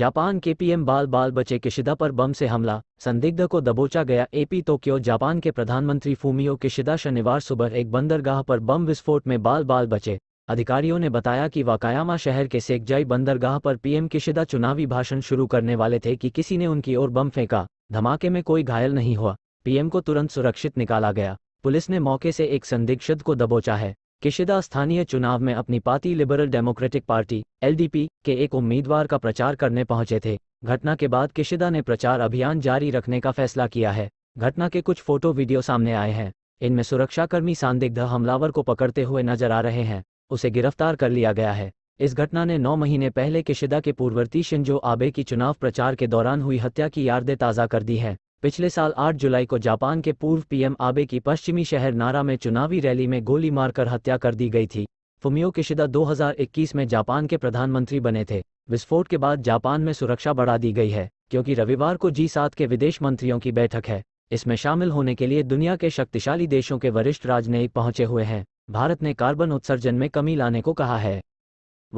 Japan के PM बाल बाल बचे किशिदा पर बम से हमला संदिग्ध को दबोचा गया एपी टोक्यो जापान के प्रधानमंत्री फूमियो किशिदा शनिवार सुबह एक बंदरगाह पर बम विस्फोट में बाल बाल बचे अधिकारियों ने बताया कि वाकायामा शहर के सेकजाई बंदरगाह पर पीएम किशिदा चुनावी भाषण शुरू करने वाले थे कि किसी ने उनकी ओर बम फेंका धमाके में कोई घायल नहीं हुआ पीएम को तुरंत सुरक्षित निकाला गया पुलिस ने मौके से एक संदिग्ध को दबोचा है किशिदा स्थानीय चुनाव में अपनी party Liberal Democratic Party LDP के एक उम्मीदवार का प्रचार करने पहुंचे थे घटना के बाद किशिदा ने प्रचार अभियान जारी रखने का फैसला किया है घटना के कुछ फोटो वीडियो सामने आए हैं इनमें सुरक्षाकर्मी संदिग्ध हमलावर को पकड़ते हुए नजर आ रहे हैं उसे गिरफ्तार कर लिया गया है इस घटना ने नौ महीने पहले किशिदा के पूर्ववर्ती शिंजो आबे की चुनाव प्रचार के दौरान हुई हत्या की यादें ताज़ा कर दी है पिछले साल 8 जुलाई को जापान के पूर्व पीएम आबे की पश्चिमी शहर नारा में चुनावी रैली में गोली मारकर हत्या कर दी गई थी फुमियो किशिदा 2021 में जापान के प्रधानमंत्री बने थे विस्फोट के बाद जापान में सुरक्षा बढ़ा दी गई है क्योंकि रविवार को जी सात के विदेश मंत्रियों की बैठक है इसमें शामिल होने के लिए दुनिया के शक्तिशाली देशों के वरिष्ठ राजनयिक पहुंचे हुए हैं भारत ने कार्बन उत्सर्जन में कमी लाने को कहा है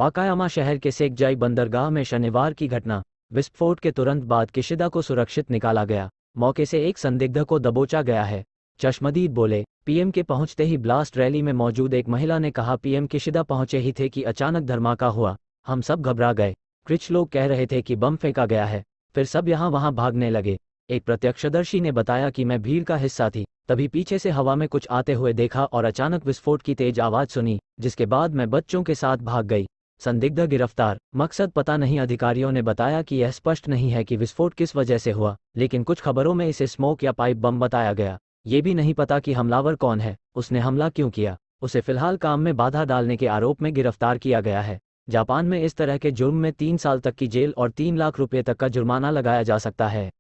वाकायामा शहर के सेकजाई बंदरगाह में शनिवार की घटना विस्फोट के तुरंत बाद किशिदा को सुरक्षित निकाला गया मौके से एक संदिग्ध को दबोचा गया है चश्मदीद बोले पीएम के पहुंचते ही ब्लास्ट रैली में मौजूद एक महिला ने कहा पीएम किशिदा पहुंचे ही थे कि अचानक धर्माका हुआ हम सब घबरा गए कुछ लोग कह रहे थे कि बम फेंका गया है फिर सब यहाँ वहाँ भागने लगे एक प्रत्यक्षदर्शी ने बताया कि मैं भीड़ का हिस्सा थी तभी पीछे से हवा में कुछ आते हुए देखा और अचानक विस्फोट की तेज आवाज सुनी जिसके बाद मैं बच्चों के साथ भाग गई संदिग्ध गिरफ्तार मकसद पता नहीं अधिकारियों ने बताया कि यह स्पष्ट नहीं है कि विस्फोट किस वजह से हुआ लेकिन कुछ खबरों में इसे स्मोक या पाइप बम बताया गया ये भी नहीं पता कि हमलावर कौन है उसने हमला क्यों किया उसे फिलहाल काम में बाधा डालने के आरोप में गिरफ्तार किया गया है जापान में इस तरह के जुर्म में तीन साल तक की जेल और तीन लाख रुपये तक का जुर्माना लगाया जा सकता है